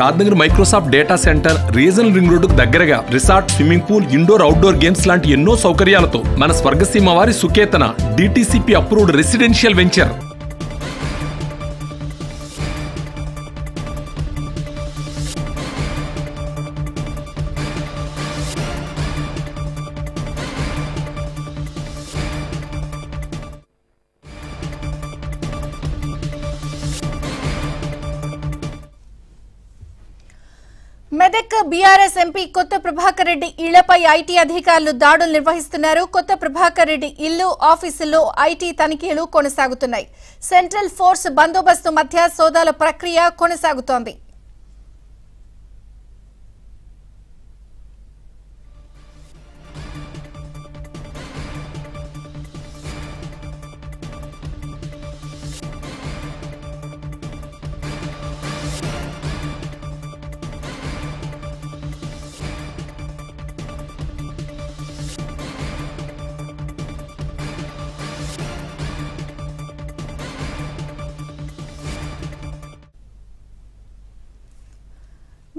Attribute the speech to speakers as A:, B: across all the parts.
A: Shadnagar Microsoft data centre region ring రోడ్డుకు దగ్గరగా resort swimming pool indoor outdoor games లాంటి ఎన్నో సౌకర్యాలతో మన స్వర్గసీమ వారి Suketana DTCP approved residential venture
B: Medak BRS MP Kotha Prabhakar Reddy ఇళ్లపై IT అధికారులు దాడులు నిర్వహిస్తున్నారు కొత్త ప్రభాకర్ రెడ్డి ఇల్లు ఆఫీసుల్లో ఐటీ తనిఖీలు కొనసాగుతున్నాయి సెంట్రల్ ఫోర్స్ బందోబస్తు మధ్య సోదాల ప్రక్రియ కొనసాగుతోంది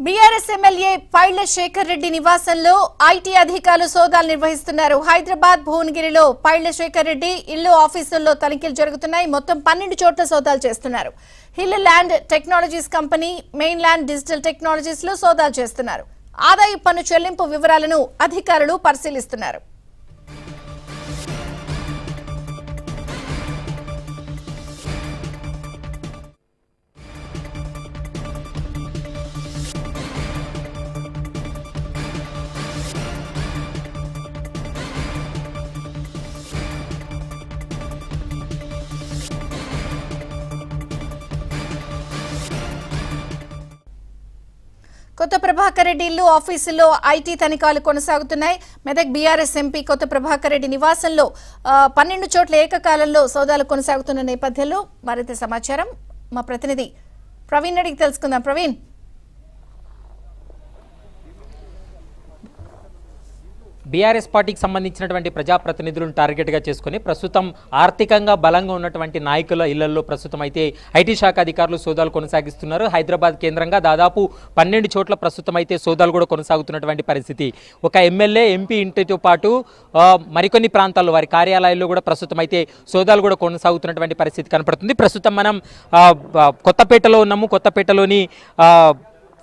B: బీఆర్ఎస్ ఎమ్మెల్యే పైళ్ల శేఖర్ రెడ్డి నివాసంలో ఐటీ అధికారులు సోదాలు నిర్వహిస్తున్నారు హైదరాబాద్ భువనగిరిలో పైళ్ల శేఖర్ రెడ్డి ఇల్లు ఆఫీసుల్లో తనిఖీలు జరుగుతున్నాయి మొత్తం పన్నెండు చోట్ల సోదాలు చేస్తున్నారు hill land technologies company main land digital technologies లో సోదాలు చేస్తున్నారు ఆదాయ పన్ను చెల్లింపు వివరాలను అధికారులు పరిశీలిస్తున్నారు కొత్త ప్రభాకర్ రెడ్డి ఇల్లు ఆఫీసులో ఐటీ తనిఖాలు కొనసాగుతున్నాయి మెదక్ బీఆర్ఎస్ ఎంపీ కొత్త ప్రభాకర్ రెడ్డి నివాసంలో పన్నెండు చోట్ల ఏకకాలంలో సోదాలు కొనసాగుతున్న నేపథ్యంలో మరింత సమాచారం మా ప్రతినిధి ప్రవీణ్ అడిగి తెలుసుకుందాం ప్రవీణ్
A: బీఆర్ఎస్ పార్టీకి సంబంధించినటువంటి ప్రజాప్రతినిధులను టార్గెట్గా చేసుకుని ప్రస్తుతం ఆర్థికంగా బలంగా ఉన్నటువంటి నాయకుల ఇళ్లలో ప్రస్తుతం అయితే ఐటీ శాఖ అధికారులు సోదాలు కొనసాగిస్తున్నారు హైదరాబాద్ కేంద్రంగా దాదాపు పన్నెండు చోట్ల ప్రస్తుతం అయితే సోదాలు కూడా కొనసాగుతున్నటువంటి పరిస్థితి ఒక ఎమ్మెల్యే ఎంపీ ఇంటితో పాటు మరికొన్ని ప్రాంతాల్లో వారి కార్యాలయాల్లో కూడా ప్రస్తుతం అయితే సోదాలు కూడా కొనసాగుతున్నటువంటి పరిస్థితి కనపడుతుంది ప్రస్తుతం మనం కొత్తపేటలో ఉన్నాము కొత్తపేటలోని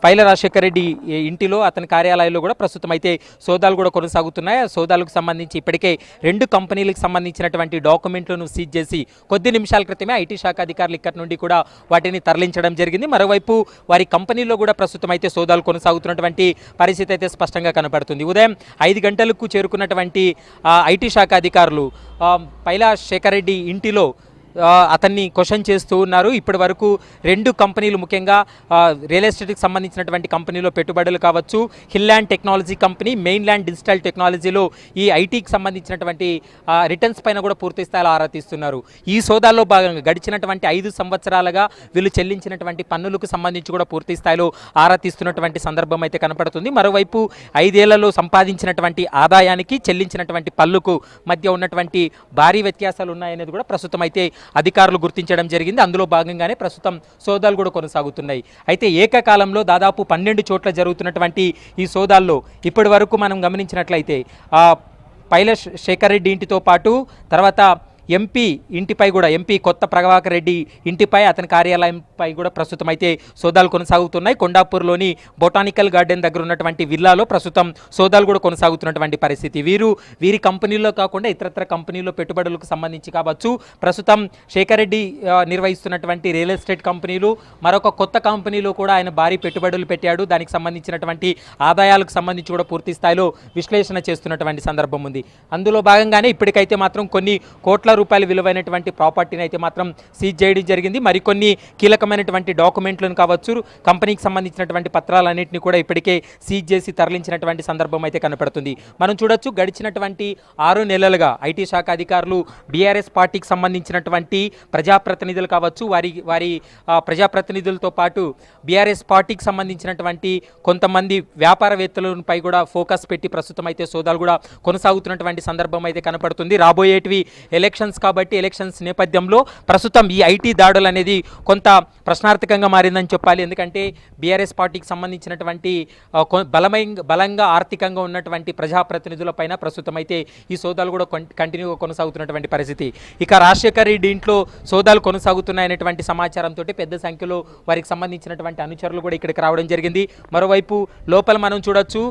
A: పైల రాజశేఖర రెడ్డి ఇంటిలో అతని కార్యాలయంలో కూడా ప్రస్తుతం అయితే సోదాలు కూడా కొనసాగుతున్నాయి ఆ సోదాలకు సంబంధించి ఇప్పటికే రెండు కంపెనీలకు సంబంధించినటువంటి డాక్యుమెంట్లను సీజ్ చేసి కొద్ది నిమిషాల క్రితమే ఐటీ శాఖ అధికారులు ఇక్కడి నుండి కూడా వాటిని తరలించడం జరిగింది మరోవైపు వారి కంపెనీలో కూడా ప్రస్తుతం అయితే సోదాలు కొనసాగుతున్నటువంటి పరిస్థితి అయితే స్పష్టంగా కనపడుతుంది ఉదయం ఐదు గంటలకు చేరుకున్నటువంటి ఐటీ శాఖ అధికారులు పైలా శేఖర్ రెడ్డి ఇంటిలో అతన్ని క్వశ్చన్ చేస్తూ ఉన్నారు ఇప్పటి వరకు రెండు కంపెనీలు ముఖ్యంగా రియల్ ఎస్టేట్కి సంబంధించినటువంటి కంపెనీలో పెట్టుబడులు కావచ్చు hill land technology company main land digital టెక్నాలజీలో ఈ ఐటీకి సంబంధించినటువంటి రిటర్న్స్ పైన కూడా పూర్తి స్థాయిలో ఆరా తీస్తున్నారు ఈ సోదాల్లో భాగంగా గడిచినటువంటి ఐదు సంవత్సరాలుగా వీళ్ళు చెల్లించినటువంటి పన్నులకు సంబంధించి కూడా పూర్తి స్థాయిలో ఆరా తీస్తున్నటువంటి సందర్భం అయితే కనపడుతుంది మరోవైపు ఐదేళ్లలో సంపాదించినటువంటి ఆదాయానికి చెల్లించినటువంటి పన్నుకు మధ్య ఉన్నటువంటి భారీ వ్యత్యాసాలు ఉన్నాయనేది కూడా ప్రస్తుతం అయితే అధికారులు గుర్తించడం జరిగింది అందులో భాగంగానే ప్రస్తుతం సోదాలు కూడా కొనసాగుతున్నాయి అయితే ఏకకాలంలో దాదాపు పన్నెండు చోట్ల జరుగుతున్నటువంటి ఈ సోదాల్లో ఇప్పటి వరకు మనం గమనించినట్లయితే పైల శేఖర్ రెడ్డి ఇంటితో పాటు తర్వాత ఎంపీ ఇంటిపై కూడా ఎంపీ కొత్త ప్రభాకర్ రెడ్డి ఇంటిపై అతని కార్యాలయంపై కూడా ప్రస్తుతం అయితే సోదాలు కొనసాగుతున్నాయి కొండాపూర్లోని బొటానికల్ గార్డెన్ దగ్గర ఉన్నటువంటి విల్లాలో ప్రస్తుతం సోదాలు కూడా కొనసాగుతున్నటువంటి పరిస్థితి వీరు వీరి కంపెనీలో కాకుండా ఇతరత్ర కంపెనీలో పెట్టుబడులకు సంబంధించి కావచ్చు ప్రస్తుతం శేఖర్ రెడ్డి నిర్వహిస్తున్నటువంటి రియల్ ఎస్టేట్ కంపెనీలు మరొక కొత్త కంపెనీలో కూడా ఆయన భారీ పెట్టుబడులు పెట్టాడు దానికి సంబంధించినటువంటి ఆదాయాలకు సంబంధించి కూడా పూర్తి స్థాయిలో విశ్లేషణ చేస్తున్నటువంటి సందర్భం ఉంది అందులో భాగంగానే ఇప్పటికైతే మాత్రం కొన్ని కోట్ల రూపాయలు విలువైనటువంటి ప్రాపర్టీని అయితే మాత్రం సీజ్ చేయడం జరిగింది మరికొన్ని కీలకమైనటువంటి డాక్యుమెంట్లను కావచ్చు కంపెనీకి సంబంధించినటువంటి పత్రాలన్నింటినీ కూడా ఇప్పటికే సీజ్ చేసి తరలించినటువంటి సందర్భం అయితే కనపడుతుంది మనం చూడొచ్చు గడిచినటువంటి ఆరు నెలలుగా ఐటీ శాఖ అధికారులు బీఆర్ఎస్ పార్టీకి సంబంధించినటువంటి ప్రజాప్రతినిధులు కావచ్చు వారి వారి ప్రజాప్రతినిధులతో పాటు బీఆర్ఎస్ పార్టీకి సంబంధించినటువంటి కొంతమంది వ్యాపారవేత్తలపై కూడా ఫోకస్ పెట్టి ప్రస్తుతం అయితే సోదాలు కూడా కొనసాగుతున్నటువంటి సందర్భం అయితే కనపడుతుంది రాబోయేటివి ఎలక్షన్ ఎలక్షన్స్ కాబట్టి ఎలక్షన్స్ నేపథ్యంలో ప్రస్తుతం ఈ ఐటీ దాడులు అనేది కొంత ప్రశ్నార్థకంగా మారిందని చెప్పాలి ఎందుకంటే బీఆర్ఎస్ పార్టీకి సంబంధించినటువంటి బలమై బలంగా ఆర్థికంగా ఉన్నటువంటి ప్రజాప్రతినిధులపైన ప్రస్తుతం అయితే ఈ సోదాలు కూడా కంటిన్యూగా కొనసాగుతున్నటువంటి పరిస్థితి ఇక రాజశేఖర్ రెడ్డి ఇంట్లో సోదాలు కొనసాగుతున్నాయనేటువంటి సమాచారంతో పెద్ద సంఖ్యలో వారికి సంబంధించినటువంటి అనుచరులు కూడా ఇక్కడికి రావడం జరిగింది మరోవైపు లోపల మనం చూడొచ్చు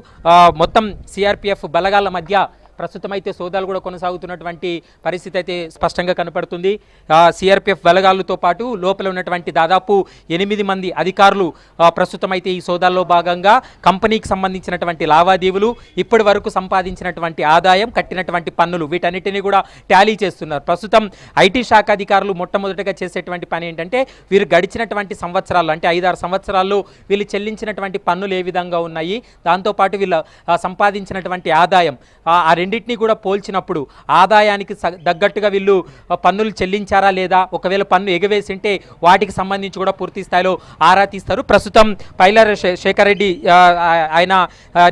A: మొత్తం సిఆర్పిఎఫ్ బలగాల మధ్య ప్రస్తుతం అయితే సోదాలు కూడా కొనసాగుతున్నటువంటి పరిస్థితి అయితే స్పష్టంగా కనపడుతుంది సిఆర్పిఎఫ్ బలగాలతో పాటు లోపల ఉన్నటువంటి దాదాపు ఎనిమిది మంది అధికారులు ప్రస్తుతం అయితే ఈ సోదాల్లో భాగంగా కంపెనీకి సంబంధించినటువంటి లావాదేవీలు ఇప్పటి వరకు సంపాదించినటువంటి ఆదాయం కట్టినటువంటి పన్నులు వీటన్నిటినీ కూడా టాలీ చేస్తున్నారు ప్రస్తుతం ఐటీ శాఖ అధికారులు మొట్టమొదటిగా చేసేటువంటి పని ఏంటంటే వీరు గడిచినటువంటి సంవత్సరాలు అంటే ఐదారు సంవత్సరాల్లో వీళ్ళు చెల్లించినటువంటి పన్నులు ఏ విధంగా ఉన్నాయి దాంతోపాటు వీళ్ళ సంపాదించినటువంటి ఆదాయం ఆ రెండింటినీ కూడా పోల్చినప్పుడు ఆదాయానికి తగ్గట్టుగా వీళ్ళు పన్నులు చెల్లించారా లేదా ఒకవేళ పన్ను ఎగవేసి ఉంటే వాటికి సంబంధించి కూడా పూర్తి స్థాయిలో ఆరా తీస్తారు ప్రస్తుతం పైలర్ శేఖర్ రెడ్డి ఆయన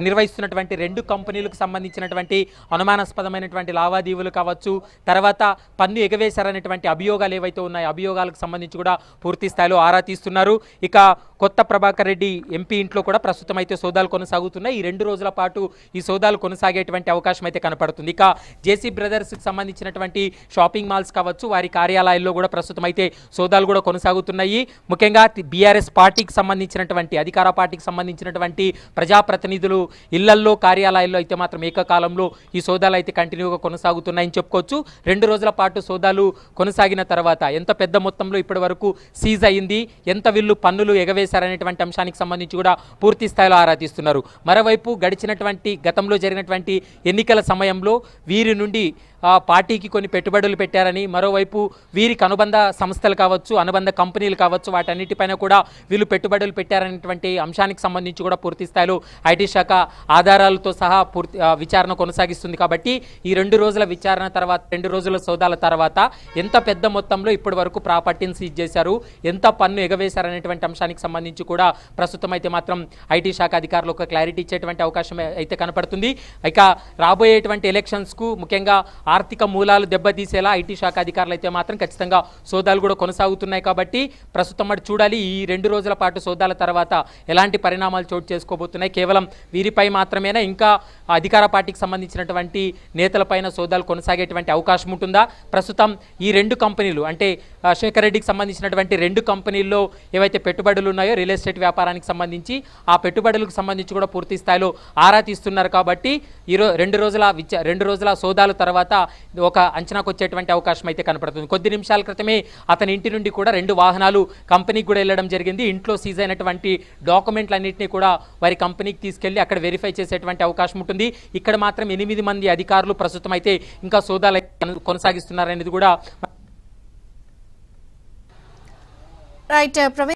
A: నిర్వహిస్తున్నటువంటి రెండు కంపెనీలకు సంబంధించినటువంటి అనుమానాస్పదమైనటువంటి లావాదేవీలు కావచ్చు తర్వాత పన్ను ఎగవేశారనేటువంటి అభియోగాలు ఏవైతే ఉన్నాయో అభియోగాలకు సంబంధించి కూడా పూర్తి స్థాయిలో ఆరా తీస్తున్నారు ఇక కొత్త ప్రభాకర్ రెడ్డి ఎంపీ ఇంట్లో కూడా ప్రస్తుతం అయితే సోదాలు కొనసాగుతున్నాయి ఈ రెండు రోజుల పాటు ఈ సోదాలు కొనసాగేటువంటి అవకాశం అయితే కనపడుతుంది ఇక జేసీ కి సంబంధించినటువంటి షాపింగ్ మాల్స్ కావచ్చు వారి కార్యాలయాల్లో కూడా ప్రస్తుతం అయితే సోదాలు కూడా కొనసాగుతున్నాయి ముఖ్యంగా బీఆర్ఎస్ పార్టీకి సంబంధించినటువంటి అధికార పార్టీకి సంబంధించినటువంటి ప్రజాప్రతినిధులు ఇళ్లల్లో కార్యాలయాల్లో అయితే మాత్రం ఏకకాలంలో ఈ సోదాలు అయితే కంటిన్యూగా కొనసాగుతున్నాయని చెప్పుకోవచ్చు రెండు రోజుల పాటు సోదాలు కొనసాగిన తర్వాత ఎంత పెద్ద మొత్తంలో ఇప్పటి వరకు సీజ్ అయింది ఎంత వీళ్ళు పన్నులు ఎగవేశారనేటువంటి అంశానికి సంబంధించి కూడా పూర్తి స్థాయిలో ఆరాధిస్తున్నారు మరోవైపు గడిచినటువంటి గతంలో జరిగినటువంటి ఎన్నికల సమయంలో వీరి నుండి పార్టీకి కొన్ని పెట్టుబడులు పెట్టారని మరోవైపు వీరికి అనుబంధ సంస్థలు కావచ్చు అనుబంధ కంపెనీలు కావచ్చు వాటన్నిటిపైన కూడా వీళ్ళు పెట్టుబడులు పెట్టారనేటువంటి అంశానికి సంబంధించి కూడా పూర్తి స్థాయిలో ఐటీ శాఖ ఆధారాలతో సహా పూర్తి విచారణ కొనసాగిస్తుంది కాబట్టి ఈ రెండు రోజుల విచారణ తర్వాత రెండు రోజుల సోదాల తర్వాత ఎంత పెద్ద మొత్తంలో ఇప్పటి వరకు ప్రాపర్టీని సీజ్ చేశారు ఎంత పన్ను ఎగవేశారనేటువంటి అంశానికి సంబంధించి కూడా ప్రస్తుతం అయితే మాత్రం ఐటీ శాఖ అధికారులు ఒక క్లారిటీ ఇచ్చేటువంటి అవకాశం అయితే కనపడుతుంది ఇక రాబోయేటువంటి ఎలక్షన్స్కు ముఖ్యంగా ఆర్థిక మూలాలు దెబ్బతీసేలా ఐటీ శాఖ అధికారులు అయితే మాత్రం ఖచ్చితంగా సోదాలు కూడా కొనసాగుతున్నాయి కాబట్టి ప్రస్తుతం మరి చూడాలి ఈ రెండు రోజుల పాటు సోదాల తర్వాత ఎలాంటి పరిణామాలు చోటు చేసుకోబోతున్నాయి కేవలం వీరిపై మాత్రమేనా ఇంకా అధికార పార్టీకి సంబంధించినటువంటి నేతలపైన సోదాలు కొనసాగేటువంటి అవకాశం ఉంటుందా ప్రస్తుతం ఈ రెండు కంపెనీలు అంటే శేఖర్ రెడ్డికి సంబంధించినటువంటి రెండు కంపెనీల్లో ఏవైతే పెట్టుబడులు ఉన్నాయో రియల్ ఎస్టేట్ వ్యాపారానికి సంబంధించి ఆ పెట్టుబడులకు సంబంధించి కూడా పూర్తి స్థాయిలో ఆరా తీస్తున్నారు కాబట్టి ఈరో రెండు రోజుల విచ రెండు రోజుల సోదాల తర్వాత ఒక అంచనాకు వచ్చేటువంటి అవకాశం అయితే కనపడుతుంది కొద్ది నిమిషాల క్రితమే అతని ఇంటి నుండి కూడా రెండు వాహనాలు కంపెనీకి కూడా వెళ్ళడం జరిగింది ఇంట్లో సీజ్ అయినటువంటి డాక్యుమెంట్లన్నింటినీ కూడా వారి కంపెనీకి తీసుకెళ్లి అక్కడ వెరిఫై చేసేటువంటి అవకాశం ఉంటుంది ఇక్కడ మాత్రం ఎనిమిది మంది అధికారులు ప్రస్తుతం అయితే ఇంకా సోదాలు కొనసాగిస్తున్నారనేది కూడా Right, uh, Praveen.